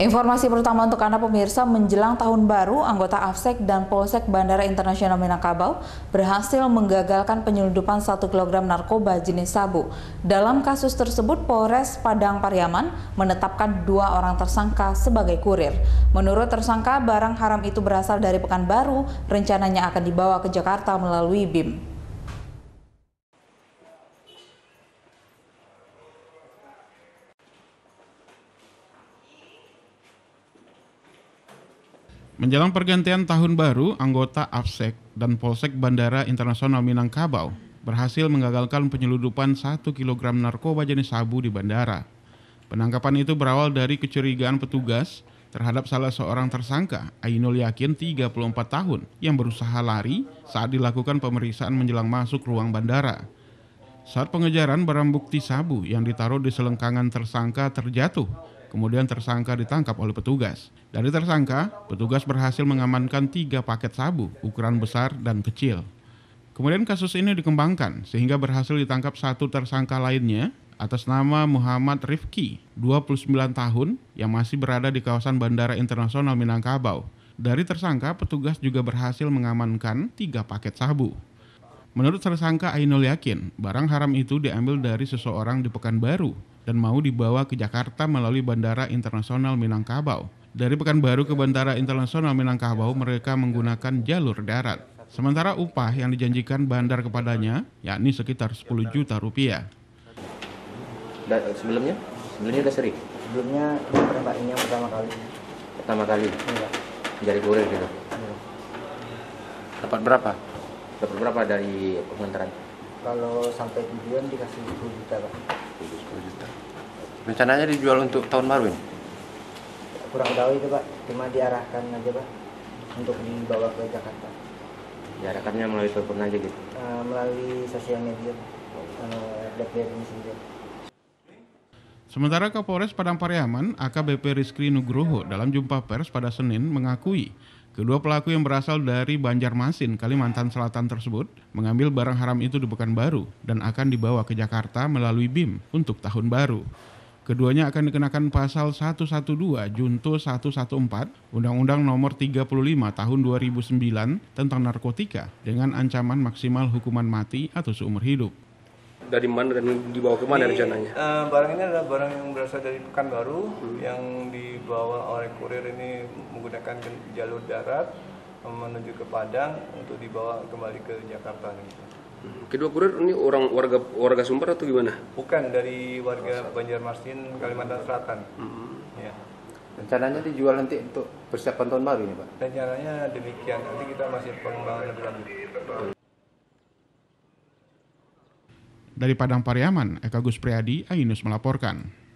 Informasi pertama untuk Anda pemirsa, menjelang tahun baru, anggota AFSEC dan Polsek Bandara Internasional Minangkabau berhasil menggagalkan penyelundupan 1 kg narkoba jenis sabu. Dalam kasus tersebut, Polres Padang Pariaman menetapkan dua orang tersangka sebagai kurir. Menurut tersangka, barang haram itu berasal dari Pekanbaru, rencananya akan dibawa ke Jakarta melalui BIM. Menjelang pergantian tahun baru, anggota AFSEC dan Polsek Bandara Internasional Minangkabau berhasil menggagalkan penyeludupan 1 kg narkoba jenis sabu di bandara. Penangkapan itu berawal dari kecurigaan petugas terhadap salah seorang tersangka, Ainul Yakin 34 tahun, yang berusaha lari saat dilakukan pemeriksaan menjelang masuk ruang bandara. Saat pengejaran barang bukti sabu yang ditaruh di selengkangan tersangka terjatuh kemudian tersangka ditangkap oleh petugas. Dari tersangka, petugas berhasil mengamankan tiga paket sabu ukuran besar dan kecil. Kemudian kasus ini dikembangkan sehingga berhasil ditangkap satu tersangka lainnya atas nama Muhammad Rifki, 29 tahun, yang masih berada di kawasan Bandara Internasional Minangkabau. Dari tersangka, petugas juga berhasil mengamankan tiga paket sabu. Menurut tersangka Ainul yakin, barang haram itu diambil dari seseorang di Pekanbaru dan mau dibawa ke Jakarta melalui Bandara Internasional Minangkabau. Dari Pekanbaru ke Bandara Internasional Minangkabau, mereka menggunakan jalur darat. Sementara upah yang dijanjikan bandar kepadanya, yakni sekitar 10 juta rupiah. Da, sebelumnya? Sebelumnya udah sering? Sebelumnya ini yang pertama kali. Pertama kali? Iya. Jadi kurir gitu? Iya. Dapat berapa? dapat berapa dari pengantaran kalau sampai tujuan dikasih 10 juta pak 10 juta rencananya dijual untuk tahun baru ini kurang tahu itu pak cuma diarahkan aja pak untuk dibawa ke Jakarta diarahkannya melalui telepon aja gitu uh, melalui sosial media uh, ini sendiri. Sementara Kapolres Padang Pariaman AKBP Rizkri Nugroho dalam jumpa pers pada Senin mengakui Kedua pelaku yang berasal dari Banjarmasin, Kalimantan Selatan tersebut mengambil barang haram itu di Pekanbaru dan akan dibawa ke Jakarta melalui BIM untuk tahun baru. Keduanya akan dikenakan pasal 112 Junto 114 Undang-Undang Nomor 35 Tahun 2009 tentang narkotika dengan ancaman maksimal hukuman mati atau seumur hidup dari mana dan dibawa ke mana rencananya? Uh, barang ini adalah barang yang berasal dari Pekanbaru hmm. yang dibawa oleh kurir ini menggunakan jalur darat menuju ke Padang untuk dibawa kembali ke Jakarta hmm. Kedua kurir ini orang warga warga Sumber atau gimana? Bukan dari warga Banjarmasin Kalimantan Selatan. Hmm. Ya. Rencananya dijual nanti untuk persiapan tahun baru ini, Pak. Rencananya demikian. Nanti kita masih pengembangan lebih lanjut. Dari Padang Pariaman, Eka Gus Priadi, Ainus melaporkan.